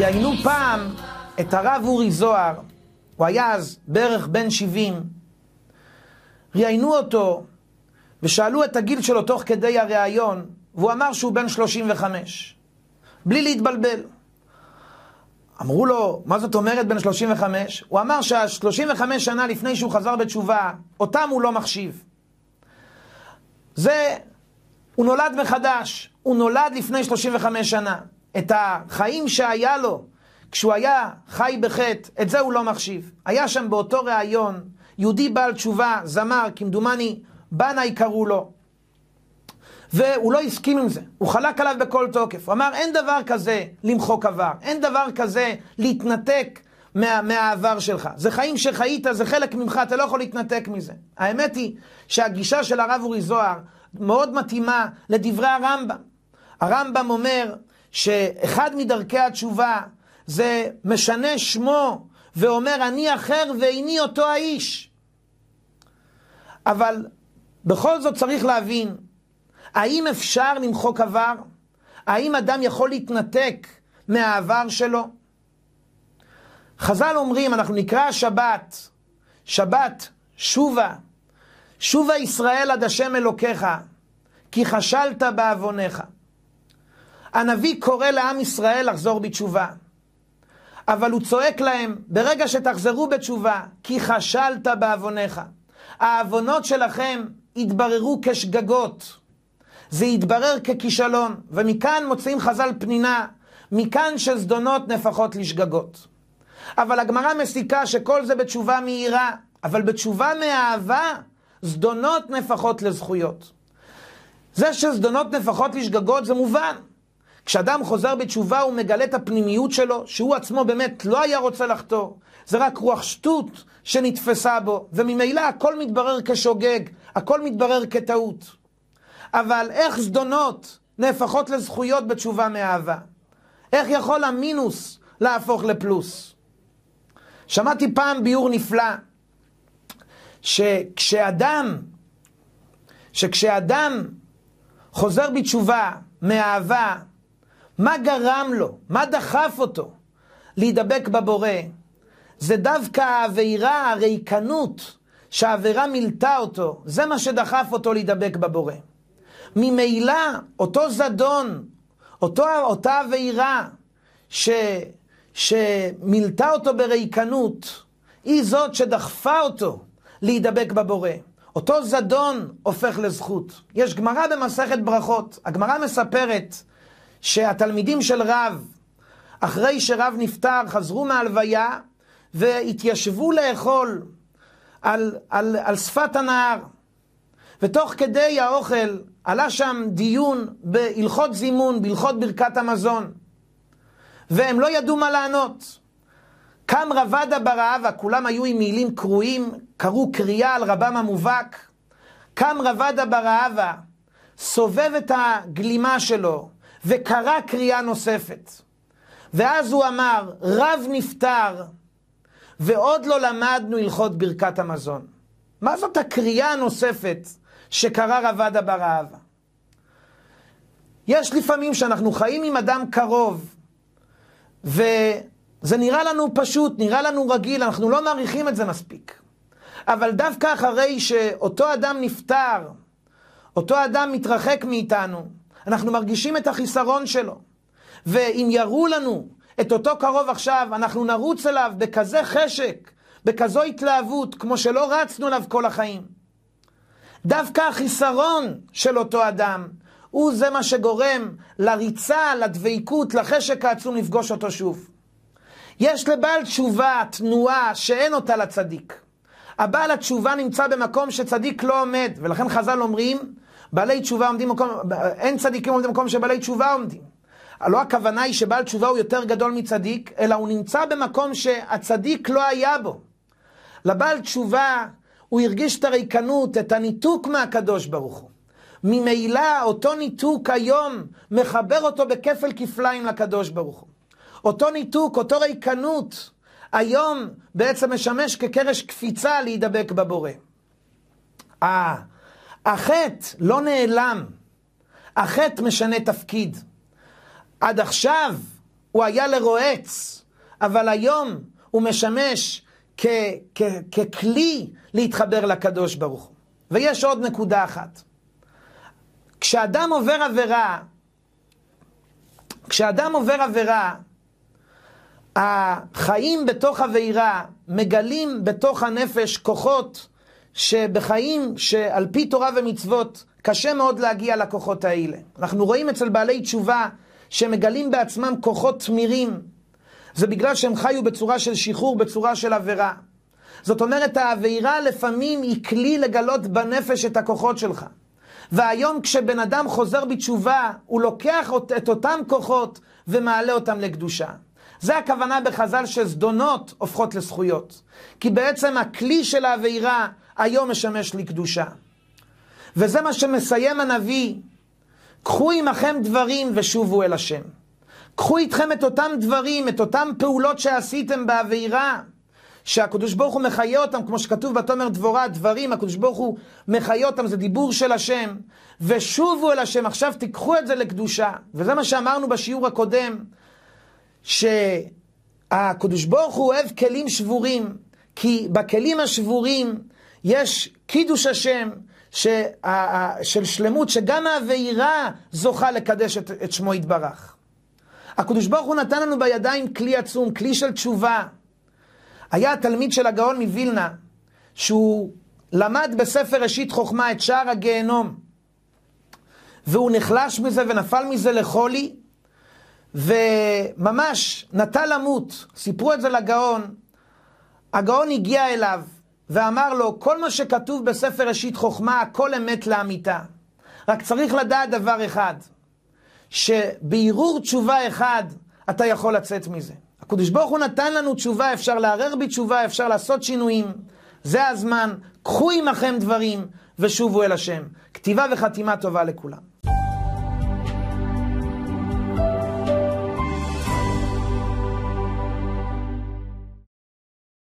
ראיינו פעם את הרב אורי זוהר, הוא היה אז בערך בן 70. ראיינו אותו ושאלו את הגיל שלו תוך כדי הראיון, והוא אמר שהוא בן 35, בלי להתבלבל. אמרו לו, מה זאת אומרת בן 35? הוא אמר שה-35 שנה לפני שהוא חזר בתשובה, אותם הוא לא מחשיב. זה, הוא נולד מחדש, הוא נולד לפני 35 שנה. את החיים שהיה לו כשהוא היה חי בחטא, את זה הוא לא מחשיב. היה שם באותו ראיון יהודי בעל תשובה, זמר, כמדומני, בנאי קראו לו. והוא לא הסכים עם זה, הוא חלק עליו בכל תוקף. הוא אמר, אין דבר כזה למחוק עבר, אין דבר כזה להתנתק מה, מהעבר שלך. זה חיים שחיית, זה חלק ממך, אתה לא יכול להתנתק מזה. האמת היא שהגישה של הרב אורי זוהר מאוד מתאימה לדברי הרמב"ם. הרמב"ם אומר, שאחד מדרכי התשובה זה משנה שמו ואומר אני אחר ואיני אותו האיש. אבל בכל זאת צריך להבין, האם אפשר למחוק עבר? האם אדם יכול להתנתק מהעבר שלו? חז"ל אומרים, אנחנו נקרא השבת, שבת, שובה, שובה ישראל עד השם אלוקיך, כי חשלת בעווניך. הנביא קורא לעם ישראל לחזור בתשובה. אבל הוא צועק להם, ברגע שתחזרו בתשובה, כי חשלת בעווניך. העוונות שלכם יתבררו כשגגות. זה יתברר ככישלון, ומכאן מוצאים חז"ל פנינה, מכאן שזדונות נפחות לשגגות. אבל הגמרא מסיקה שכל זה בתשובה מהירה, אבל בתשובה מאהבה, זדונות נפחות לזכויות. זה שזדונות נפחות לשגגות זה מובן. כשאדם חוזר בתשובה הוא מגלה את הפנימיות שלו, שהוא עצמו באמת לא היה רוצה לחתור. זה רק רוח שטות שנתפסה בו, וממילא הכל מתברר כשוגג, הכל מתברר כטעות. אבל איך זדונות נהפכות לזכויות בתשובה מאהבה? איך יכול המינוס להפוך לפלוס? שמעתי פעם ביאור נפלא, שכשאדם, שכשאדם חוזר בתשובה מאהבה, מה גרם לו? מה דחף אותו להידבק בבורא? זה דווקא העבירה, הריקנות, שהעבירה מילתה אותו, זה מה שדחף אותו להידבק בבורא. ממילא, אותו זדון, אותו, אותה עבירה ש, שמילתה אותו בריקנות, היא זאת שדחפה אותו להידבק בבורא. אותו זדון הופך לזכות. יש גמרא במסכת ברכות, הגמרא מספרת שהתלמידים של רב, אחרי שרב נפטר, חזרו מהלוויה והתיישבו לאכול על, על, על שפת הנהר. ותוך כדי האוכל עלה שם דיון בהלכות זימון, בהלכות ברכת המזון. והם לא ידעו מה לענות. קם רבדה ברעבה, כולם היו עם מילים קרועים, קראו קריאה על רבם המובהק. קם רבדה ברעבה, סובב את הגלימה שלו, וקרא קריאה נוספת. ואז הוא אמר, רב נפטר, ועוד לא למדנו הלכות ברכת המזון. מה זאת הקריאה הנוספת שקרא רב עדה בר אהבה? יש לפעמים שאנחנו חיים עם אדם קרוב, וזה נראה לנו פשוט, נראה לנו רגיל, אנחנו לא מעריכים את זה מספיק. אבל דווקא אחרי שאותו אדם נפטר, אותו אדם מתרחק מאיתנו, אנחנו מרגישים את החיסרון שלו. ואם יראו לנו את אותו קרוב עכשיו, אנחנו נרוץ אליו בכזה חשק, בכזו התלהבות, כמו שלא רצנו אליו כל החיים. דווקא החיסרון של אותו אדם, הוא זה מה שגורם לריצה, לדבקות, לחשק העצום לפגוש אותו שוב. יש לבעל תשובה תנועה שאין אותה לצדיק. הבעל התשובה נמצא במקום שצדיק לא עומד, ולכן חז"ל אומרים, בעלי תשובה עומדים במקום, אין צדיקים עומדים במקום שבעלי תשובה עומדים. לא הכוונה היא שבעל תשובה הוא יותר גדול מצדיק, אלא הוא נמצא במקום שהצדיק לא היה בו. לבעל תשובה, הוא הרגיש את הריקנות, את הניתוק מהקדוש ברוך הוא. ממילא אותו ניתוק היום מחבר אותו בכפל כפליים לקדוש ברוך הוא. אותו ניתוק, אותו ריקנות, היום בעצם משמש כקרש קפיצה להידבק בבורא. אה, החטא לא נעלם, החטא משנה תפקיד. עד עכשיו הוא היה לרועץ, אבל היום הוא משמש כ- כ- ככלי להתחבר לקדוש ברוך הוא. ויש עוד נקודה אחת. כשאדם עובר עבירה, כשאדם עובר עבירה, החיים בתוך עבירה מגלים בתוך הנפש כוחות שבחיים שעל פי תורה ומצוות קשה מאוד להגיע לכוחות האלה. אנחנו רואים אצל בעלי תשובה שמגלים בעצמם כוחות תמירים. זה בגלל שהם חיו בצורה של שחרור, בצורה של עבירה. זאת אומרת, העבירה לפעמים היא כלי לגלות בנפש את הכוחות שלך. והיום כשבן אדם חוזר בתשובה, הוא לוקח את אותם כוחות ומעלה אותם לקדושה. זה הכוונה בחז"ל שזדונות הופכות לזכויות. כי בעצם הכלי של העבירה היום משמש לי קדושה. וזה מה שמסיים הנביא, קחו עמכם דברים ושובו אל השם. קחו איתכם את אותם דברים, את אותם פעולות שעשיתם באווירה, שהקדוש ברוך הוא מחיה אותם, כמו שכתוב בתומר דבורה, דברים, הקדוש ברוך הוא מחיה אותם, זה דיבור של השם. ושובו אל השם, עכשיו תיקחו את זה לקדושה. וזה מה שאמרנו בשיעור הקודם, שהקדוש ברוך הוא אוהב כלים שבורים, כי בכלים השבורים יש קידוש השם שה, של שלמות, שגם האווירה זוכה לקדש את, את שמו יתברך. הקדוש ברוך הוא נתן לנו בידיים כלי עצום, כלי של תשובה. היה תלמיד של הגאון מווילנה, שהוא למד בספר ראשית חוכמה את שער הגיהנום, והוא נחלש מזה ונפל מזה לחולי, וממש נטה למות, סיפרו את זה לגאון, הגאון הגיע אליו ואמר לו, כל מה שכתוב בספר ראשית חוכמה, הכל אמת לאמיתה. רק צריך לדעת דבר אחד, שבערעור תשובה אחד, אתה יכול לצאת מזה. הקדוש ברוך הוא נתן לנו תשובה, אפשר לערער בתשובה, אפשר לעשות שינויים. זה הזמן, קחו עמכם דברים ושובו אל השם. כתיבה וחתימה טובה לכולם.